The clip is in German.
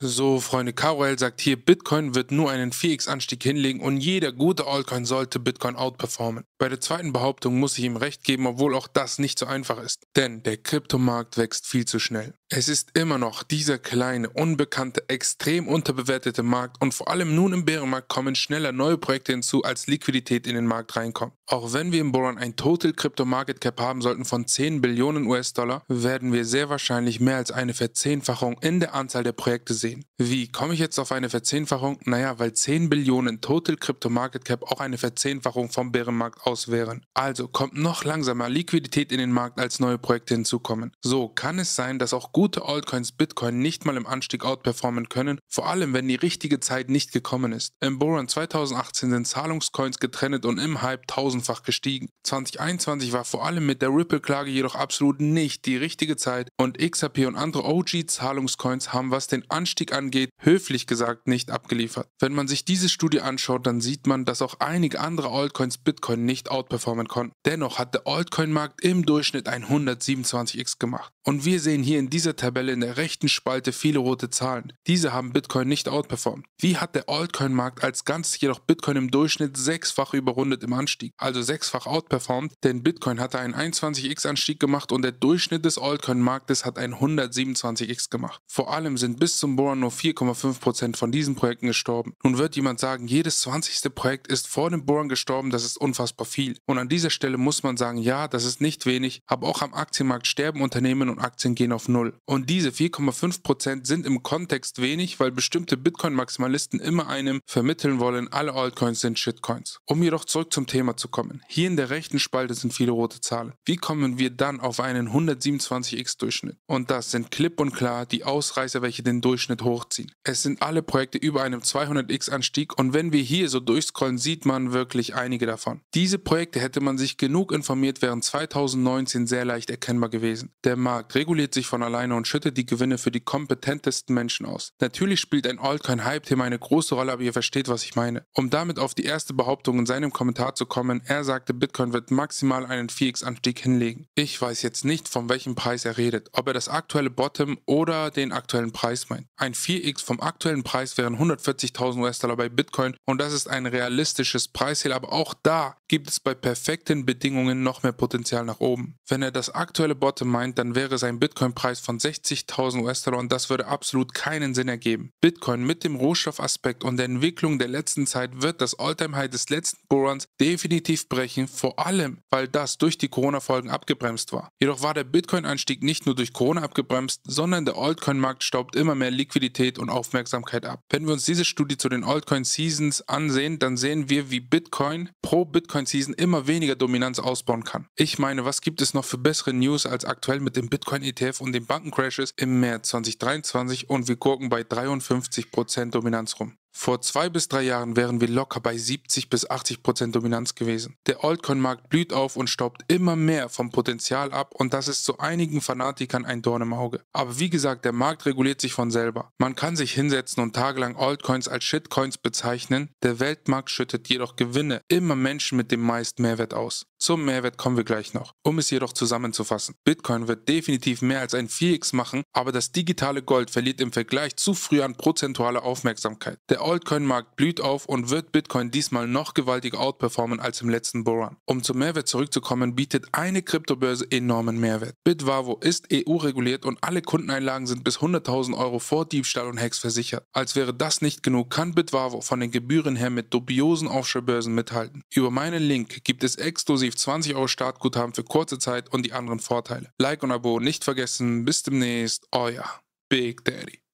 So, Freunde, Carol sagt hier, Bitcoin wird nur einen 4x-Anstieg hinlegen und jeder gute Altcoin sollte Bitcoin outperformen. Bei der zweiten Behauptung muss ich ihm recht geben, obwohl auch das nicht so einfach ist. Denn der Kryptomarkt wächst viel zu schnell. Es ist immer noch dieser kleine, unbekannte, extrem unterbewertete Markt und vor allem nun im Bärenmarkt kommen schneller neue Projekte hinzu, als Liquidität in den Markt reinkommt. Auch wenn wir im Boron ein Total Crypto Market Cap haben sollten von 10 Billionen US-Dollar, werden wir sehr wahrscheinlich mehr als eine Verzehnfachung in der Anzahl der Projekte sehen. Wie komme ich jetzt auf eine Verzehnfachung? Naja, weil 10 Billionen Total Crypto Market Cap auch eine Verzehnfachung vom Bärenmarkt aus wären. Also kommt noch langsamer Liquidität in den Markt, als neue Projekte hinzukommen. So kann es sein, dass auch gute Altcoins Bitcoin nicht mal im Anstieg outperformen können, vor allem wenn die richtige Zeit nicht gekommen ist. Im Boron 2018 sind Zahlungscoins getrennt und im Hype tausendfach gestiegen. 2021 war vor allem mit der Ripple-Klage jedoch absolut nicht die richtige Zeit und XRP und andere OG-Zahlungscoins haben, was den Anstieg angeht, höflich gesagt nicht abgeliefert. Wenn man sich diese Studie anschaut, dann sieht man, dass auch einige andere Altcoins Bitcoin nicht outperformen konnten. Dennoch hat der Altcoin-Markt im Durchschnitt 127x gemacht. Und wir sehen hier in dieser Tabelle in der rechten Spalte viele rote Zahlen. Diese haben Bitcoin nicht outperformed. Wie hat der Altcoin-Markt als Ganzes jedoch Bitcoin im Durchschnitt sechsfach überrundet im Anstieg, also sechsfach outperformed, denn Bitcoin hatte einen 21x-Anstieg gemacht und der Durchschnitt des Altcoin-Marktes hat einen 127x gemacht. Vor allem sind bis zum Bohren nur 4,5% von diesen Projekten gestorben. Nun wird jemand sagen, jedes 20. Projekt ist vor dem Bohren gestorben, das ist unfassbar viel. Und an dieser Stelle muss man sagen, ja, das ist nicht wenig, aber auch am Aktienmarkt sterben Unternehmen und aktien gehen auf Null. Und diese 4,5% sind im Kontext wenig, weil bestimmte Bitcoin-Maximalisten immer einem vermitteln wollen, alle Altcoins sind Shitcoins. Um jedoch zurück zum Thema zu kommen. Hier in der rechten Spalte sind viele rote Zahlen. Wie kommen wir dann auf einen 127x Durchschnitt? Und das sind klipp und klar die Ausreißer, welche den Durchschnitt hochziehen. Es sind alle Projekte über einem 200x Anstieg und wenn wir hier so durchscrollen, sieht man wirklich einige davon. Diese Projekte hätte man sich genug informiert, wären 2019 sehr leicht erkennbar gewesen. Der Markt Markt reguliert sich von alleine und schüttet die Gewinne für die kompetentesten Menschen aus. Natürlich spielt ein Altcoin-Hype-Thema eine große Rolle, aber ihr versteht, was ich meine. Um damit auf die erste Behauptung in seinem Kommentar zu kommen, er sagte, Bitcoin wird maximal einen 4x-Anstieg hinlegen. Ich weiß jetzt nicht, von welchem Preis er redet, ob er das aktuelle Bottom oder den aktuellen Preis meint. Ein 4x vom aktuellen Preis wären 140.000 US-Dollar bei Bitcoin und das ist ein realistisches Preisziel, aber auch da gibt es bei perfekten Bedingungen noch mehr Potenzial nach oben. Wenn er das aktuelle Bottom meint, dann wäre wäre sein Bitcoin-Preis von 60.000 US-Dollar und das würde absolut keinen Sinn ergeben. Bitcoin mit dem Rohstoffaspekt und der Entwicklung der letzten Zeit wird das All-Time-High des letzten Bullruns definitiv brechen, vor allem, weil das durch die Corona-Folgen abgebremst war. Jedoch war der Bitcoin-Anstieg nicht nur durch Corona abgebremst, sondern der Altcoin-Markt staubt immer mehr Liquidität und Aufmerksamkeit ab. Wenn wir uns diese Studie zu den Altcoin-Seasons ansehen, dann sehen wir, wie Bitcoin pro Bitcoin-Season immer weniger Dominanz ausbauen kann. Ich meine, was gibt es noch für bessere News als aktuell mit dem Bitcoin? Bitcoin-ETF und den Bankencrashes im März 2023 und wir gucken bei 53% Dominanz rum. Vor zwei bis drei Jahren wären wir locker bei 70 bis 80 Prozent Dominanz gewesen. Der Altcoin-Markt blüht auf und staubt immer mehr vom Potenzial ab und das ist zu einigen Fanatikern ein Dorn im Auge. Aber wie gesagt, der Markt reguliert sich von selber. Man kann sich hinsetzen und tagelang Altcoins als Shitcoins bezeichnen. Der Weltmarkt schüttet jedoch Gewinne immer Menschen mit dem meisten Mehrwert aus. Zum Mehrwert kommen wir gleich noch. Um es jedoch zusammenzufassen, Bitcoin wird definitiv mehr als ein 4x machen, aber das digitale Gold verliert im Vergleich zu früh an prozentualer Aufmerksamkeit. Der der Altcoin-Markt blüht auf und wird Bitcoin diesmal noch gewaltiger outperformen als im letzten Bullrun. Um zum Mehrwert zurückzukommen, bietet eine Kryptobörse enormen Mehrwert. Bitwavo ist EU-reguliert und alle Kundeneinlagen sind bis 100.000 Euro vor Diebstahl und Hacks versichert. Als wäre das nicht genug, kann Bitwavo von den Gebühren her mit dubiosen Offshore-Börsen mithalten. Über meinen Link gibt es exklusiv 20 Euro Startguthaben für kurze Zeit und die anderen Vorteile. Like und Abo nicht vergessen. Bis demnächst. Euer Big Daddy.